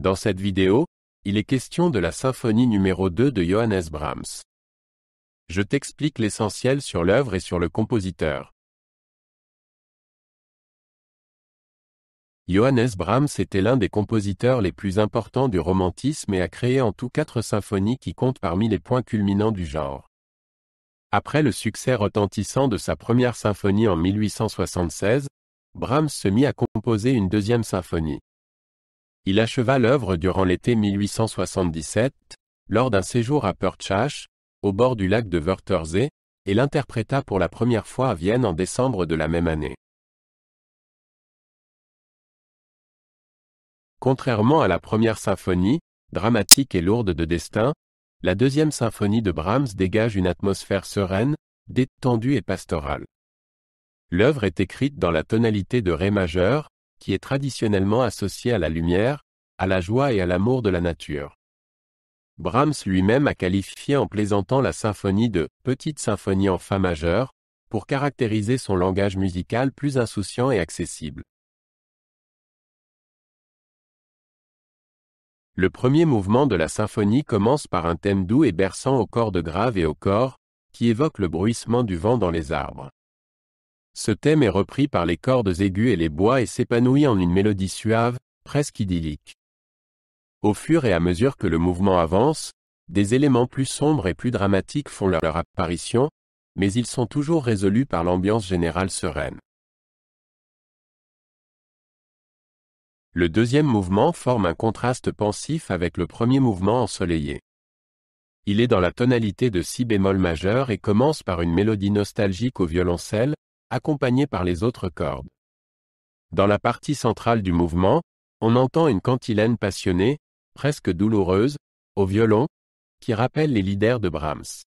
Dans cette vidéo, il est question de la symphonie numéro 2 de Johannes Brahms. Je t'explique l'essentiel sur l'œuvre et sur le compositeur. Johannes Brahms était l'un des compositeurs les plus importants du romantisme et a créé en tout quatre symphonies qui comptent parmi les points culminants du genre. Après le succès retentissant de sa première symphonie en 1876, Brahms se mit à composer une deuxième symphonie. Il acheva l'œuvre durant l'été 1877, lors d'un séjour à Pörtschach, au bord du lac de Wörthersee, et l'interpréta pour la première fois à Vienne en décembre de la même année. Contrairement à la première symphonie, dramatique et lourde de destin, la deuxième symphonie de Brahms dégage une atmosphère sereine, détendue et pastorale. L'œuvre est écrite dans la tonalité de Ré majeur, qui est traditionnellement associé à la lumière, à la joie et à l'amour de la nature. Brahms lui-même a qualifié en plaisantant la symphonie de Petite symphonie en Fa majeur pour caractériser son langage musical plus insouciant et accessible. Le premier mouvement de la symphonie commence par un thème doux et berçant aux cordes graves et au corps, qui évoque le bruissement du vent dans les arbres. Ce thème est repris par les cordes aiguës et les bois et s'épanouit en une mélodie suave, presque idyllique. Au fur et à mesure que le mouvement avance, des éléments plus sombres et plus dramatiques font leur apparition, mais ils sont toujours résolus par l'ambiance générale sereine. Le deuxième mouvement forme un contraste pensif avec le premier mouvement ensoleillé. Il est dans la tonalité de si bémol majeur et commence par une mélodie nostalgique au violoncelle, accompagné par les autres cordes. Dans la partie centrale du mouvement, on entend une cantilène passionnée, presque douloureuse, au violon, qui rappelle les leaders de Brahms.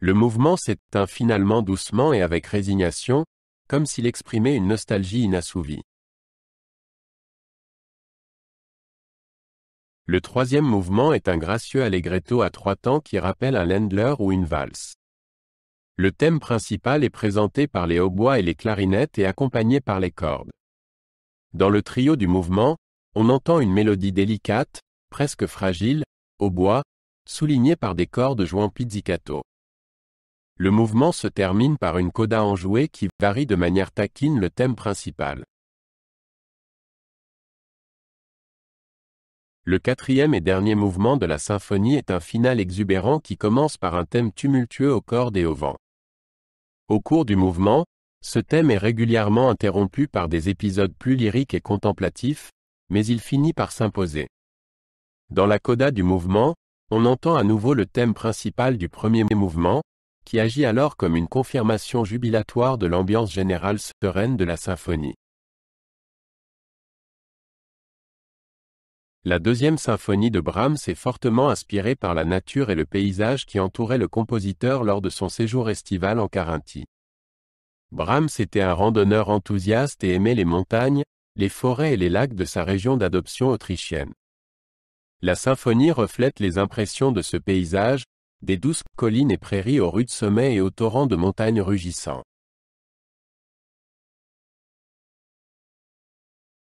Le mouvement s'éteint finalement doucement et avec résignation, comme s'il exprimait une nostalgie inassouvie. Le troisième mouvement est un gracieux allegretto à trois temps qui rappelle un Ländler ou une valse. Le thème principal est présenté par les hautbois et les clarinettes et accompagné par les cordes. Dans le trio du mouvement, on entend une mélodie délicate, presque fragile, hautbois, soulignée par des cordes jouant pizzicato. Le mouvement se termine par une coda enjouée qui varie de manière taquine le thème principal. Le quatrième et dernier mouvement de la symphonie est un final exubérant qui commence par un thème tumultueux aux cordes et au vent. Au cours du mouvement, ce thème est régulièrement interrompu par des épisodes plus lyriques et contemplatifs, mais il finit par s'imposer. Dans la coda du mouvement, on entend à nouveau le thème principal du premier mouvement, qui agit alors comme une confirmation jubilatoire de l'ambiance générale sereine de la symphonie. La deuxième symphonie de Brahms est fortement inspirée par la nature et le paysage qui entourait le compositeur lors de son séjour estival en Carinthie. Brahms était un randonneur enthousiaste et aimait les montagnes, les forêts et les lacs de sa région d'adoption autrichienne. La symphonie reflète les impressions de ce paysage, des douces collines et prairies aux rudes sommets et aux torrents de montagnes rugissants.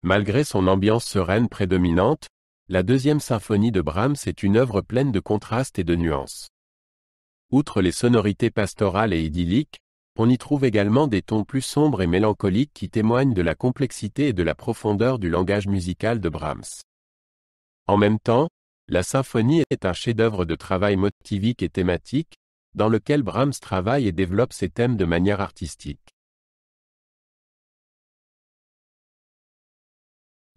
Malgré son ambiance sereine prédominante, la deuxième symphonie de Brahms est une œuvre pleine de contrastes et de nuances. Outre les sonorités pastorales et idylliques, on y trouve également des tons plus sombres et mélancoliques qui témoignent de la complexité et de la profondeur du langage musical de Brahms. En même temps, la symphonie est un chef-d'œuvre de travail motivique et thématique, dans lequel Brahms travaille et développe ses thèmes de manière artistique.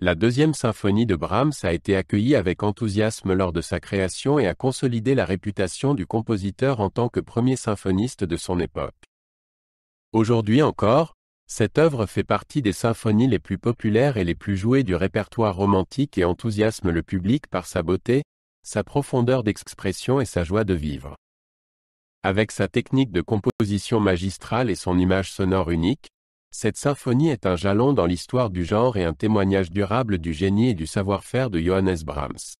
La deuxième symphonie de Brahms a été accueillie avec enthousiasme lors de sa création et a consolidé la réputation du compositeur en tant que premier symphoniste de son époque. Aujourd'hui encore, cette œuvre fait partie des symphonies les plus populaires et les plus jouées du répertoire romantique et enthousiasme le public par sa beauté, sa profondeur d'expression et sa joie de vivre. Avec sa technique de composition magistrale et son image sonore unique, cette symphonie est un jalon dans l'histoire du genre et un témoignage durable du génie et du savoir-faire de Johannes Brahms.